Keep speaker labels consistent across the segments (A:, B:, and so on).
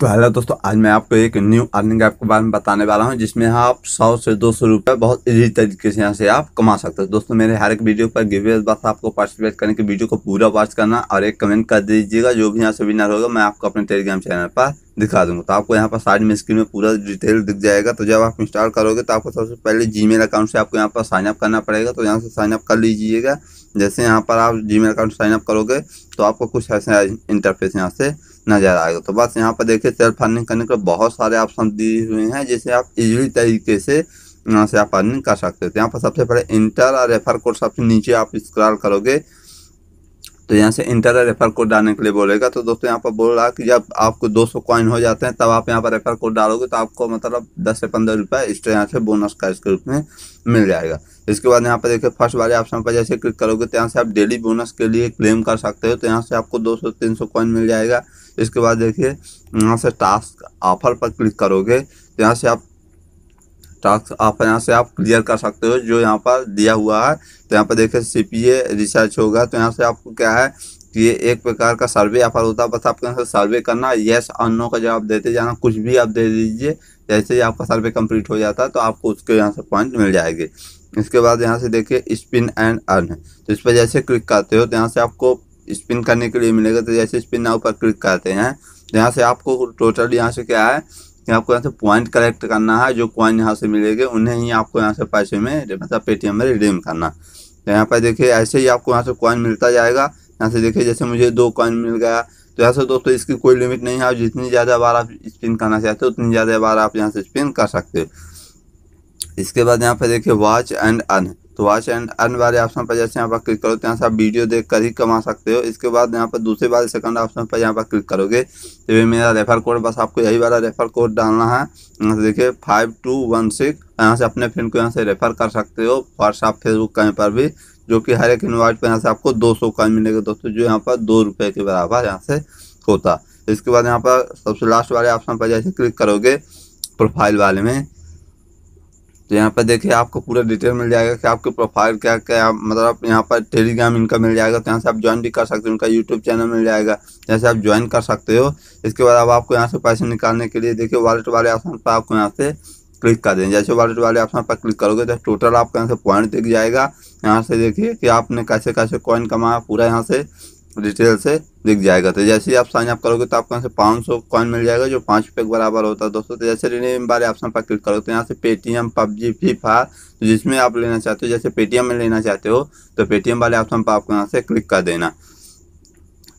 A: तो हेलो दोस्तों आज मैं आपको एक न्यू अर्निंग ऐप के बारे में बताने वाला हूं जिसमें आप सौ से दो सौ रुपये बहुत इजी तरीके से यहां से आप कमा सकते हो दोस्तों मेरे हर एक वीडियो पर गिवे बस आपको पार्टिसिपेट करने के वीडियो को पूरा वॉच करना और एक कमेंट कर दीजिएगा जो भी यहां से विनर होगा मैं आपको अपने टेलीग्राम चैनल पर दिखा दूंगा तो आपको यहाँ पर साइड में स्क्रीन में पूरा डिटेल दिख जाएगा तो जब आप इंस्टॉल करोगे तो आपको सबसे पहले जी अकाउंट से आपको यहाँ पर साइनअप करना पड़ेगा तो यहाँ से साइनअप कर लीजिएगा जैसे यहाँ पर आप जी अकाउंट साइनअप करोगे तो आपको कुछ ऐसे इंटरफेस यहाँ से नजर आएगा तो बस यहाँ पर देखिए शेयर फाइनिंग करने के बहुत सारे ऑप्शन दिए हुए हैं जिसे आप इजीली तरीके से यहाँ से आप अर्निंग कर सकते हो तो यहाँ पर सबसे पहले इंटर और रेफर कोड सबसे नीचे आप स्क्रॉल करोगे तो यहाँ से इंटर रेफर कोड डालने के लिए बोलेगा तो दोस्तों यहाँ पर बोल रहा है कि जब आपको 200 सौ कॉइन हो जाते हैं तब आप यहाँ पर रेफर कोड डालोगे तो आपको मतलब 10 से पंद्रह रुपये एक्स्ट्रा यहाँ से बोनस का इसके रूप में मिल जाएगा इसके बाद यहाँ पर देखिए फर्स्ट वाले ऑप्शन पर जैसे क्लिक करोगे तो यहाँ से आप डेली बोनस के लिए क्लेम कर सकते हो तो यहाँ से आपको दो सौ तीन सौ कॉइन मिल जाएगा इसके बाद देखिए यहाँ से टास्क ऑफर पर क्लिक करोगे तो यहाँ से आप टास्क आप यहाँ से आप क्लियर कर सकते हो जो यहाँ पर दिया हुआ है तो यहाँ पर पी सीपीए रिसर्च होगा तो यहाँ से आपको क्या है कि ये एक प्रकार का सर्वे यहाँ पर होता है बस आपके यहाँ से सर्वे करना येस और नो का जवाब देते जाना कुछ भी आप दे दीजिए जैसे ही आपका सर्वे कम्प्लीट हो जाता है तो आपको उसके यहाँ से पॉइंट मिल जाएगी इसके बाद यहाँ से देखिए स्पिन एंड अर्न तो इस पर जैसे क्लिक करते हो तो यहाँ से आपको स्पिन करने के लिए मिलेगा तो जैसे स्पिन ना ऊपर क्लिक करते हैं तो यहाँ से आपको टोटल यहाँ से क्या है आपको यहाँ से पॉइंट कलेक्ट करना है जो कॉइन यहाँ से मिलेंगे उन्हें ही आपको यहाँ से पैसे में मतलब पेटीएम में रिडीम करना तो यहाँ पर देखिए ऐसे ही आपको यहाँ से कॉइन मिलता जाएगा यहाँ से देखिए जैसे मुझे दो कॉइन मिल गया तो यहाँ से दोस्तों इसकी कोई लिमिट नहीं है जितनी ज़्यादा बार आप स्पिन करना चाहते हो उतनी ज़्यादा बार आप यहाँ से स्पिन कर सकते हो इसके बाद यहाँ पर देखिए वॉच एंड अन तो वाच एंड अर्न वाले ऑप्शन पर जैसे यहाँ पर क्लिक करो तो यहाँ से आप वीडियो देख कर ही कमा सकते हो इसके बाद यहाँ पर दूसरे वाले सेकंड ऑप्शन पर यहाँ पर क्लिक करोगे तो ये मेरा रेफर कोड बस आपको यही वाला रेफर कोड डालना है यहाँ से देखिए फाइव टू वन सिक्स यहाँ से अपने फ्रेंड को यहाँ से रेफर कर सकते हो व्हाट्सअप फेसबुक कहीं पर भी जो कि हर एक इन्वाइट पर यहाँ से आपको दो सौ का मिलेगा दोस्तों जो यहाँ पर दो रुपये के बराबर यहाँ से होता इसके बाद यहाँ पर सबसे लास्ट वाले ऑप्शन पर जैसे क्लिक करोगे प्रोफाइल वाले में तो यहाँ पर देखिए आपको पूरा डिटेल मिल जाएगा कि आपके प्रोफाइल क्या क्या मतलब यहाँ पर टेलीग्राम इनका मिल जाएगा तो यहाँ से आप ज्वाइन भी कर सकते हो उनका यूट्यूब चैनल मिल जाएगा यहाँ से आप ज्वाइन कर सकते हो इसके बाद अब आपको यहाँ से पैसे निकालने के लिए देखिए वॉलेट वाले ऑप्शन पर आपको यहाँ से क्लिक कर दें जैसे वॉलेट वाले ऑप्शन पर क्लिक करोगे तो टोटल आपको यहाँ से पॉइंट दिख जाएगा यहाँ से देखिए कि आपने कैसे कैसे कॉइन कमाया पूरा यहाँ से डिटेल से दिख जाएगा तो जैसे ही आप साइन अप करोगे तो आपको यहाँ से पाँच सौ कॉइन मिल जाएगा जो पाँच रुपये के बराबर होता है दोस्तों तो जैसे रिनेम बारे ऑप्शन पर क्लिक करोगे तो यहाँ से पेटीएम पबजी फ्री फायर तो जिसमें आप लेना चाहते हो जैसे पेटीएम में लेना चाहते हो तो पेटीएम वाले ऑप्शन पर आपको यहाँ से क्लिक कर देना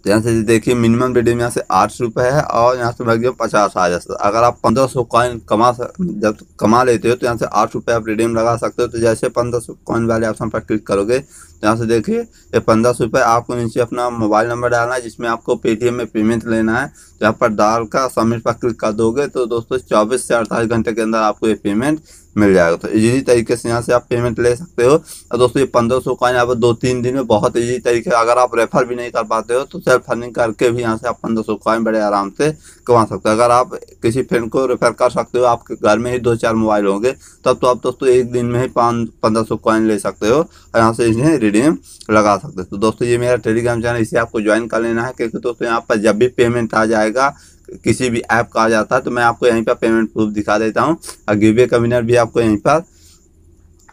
A: तो यहाँ से देखिए मिनिमम रेडियम यहाँ से आठ रुपये है और यहाँ से मैक्सिमम पचास आ जाता है अगर आप पंद्रह सौ कॉइन कमा जब कमा लेते हो तो यहाँ से आठ रुपये आप रेडियम लगा सकते हो तो जैसे पंद्रह सौ कॉइन वाले ऑप्शन पर क्लिक करोगे तो यहाँ से देखिए ये पंद्रह सौ रुपये आपको नीचे अपना मोबाइल नंबर डालना है जिसमें आपको पेटीएम में पेमेंट लेना है तो यहाँ पर डाल का सबमिट पर क्लिक कर दोगे तो दोस्तों चौबीस से अड़तालीस घंटे के अंदर आपको ये पेमेंट मिल जाएगा तो इजी तरीके से यहाँ से आप पेमेंट ले सकते हो और दोस्तों ये पंद्रह सौ कॉइन आप दो तीन दिन में बहुत इजी तरीके अगर आप रेफर भी नहीं कर पाते हो तो सेल्फ फंडिंग करके भी यहाँ से आप पंद्रह सौ कॉइन बड़े आराम से कमा सकते हो अगर आप किसी फ्रेंड को रेफर कर सकते हो आपके घर में ही दो चार मोबाइल होंगे तब तो आप दोस्तों एक दिन में ही पाँच पंद्रह सौ कॉइन ले सकते हो और यहाँ से इन्हें रिडीम लगा सकते हो तो दोस्तों ये मेरा टेलीग्राम चैनल इसे आपको ज्वाइन कर लेना है क्योंकि दोस्तों यहाँ पर जब भी पेमेंट आ जाएगा किसी भी ऐप का आ जाता है तो मैं आपको यहीं पर पेमेंट प्रूफ दिखा देता हूँ और गिवे का विनर भी आपको यहीं पर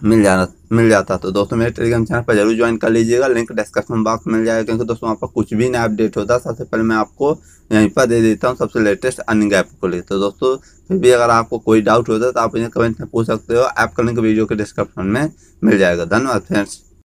A: मिल जाना मिल जाता तो दोस्तों मेरे टेलीग्राम चैनल पर जरूर ज्वाइन कर लीजिएगा लिंक डिस्क्रिप्शन बॉक्स मिल जाएगा क्योंकि दोस्तों वहाँ पर कुछ भी नया अपडेट होता है सबसे पहले मैं आपको यहीं पर दे देता हूँ सबसे लेटेस्ट अर्निंग ऐप को लेकर तो दोस्तों फिर भी अगर आपको कोई डाउट होता है तो आप इन्हें कमेंट में पूछ सकते हो ऐप का लिंक वीडियो के डिस्क्रिप्शन में मिल जाएगा धन्यवाद फ्रेंड्स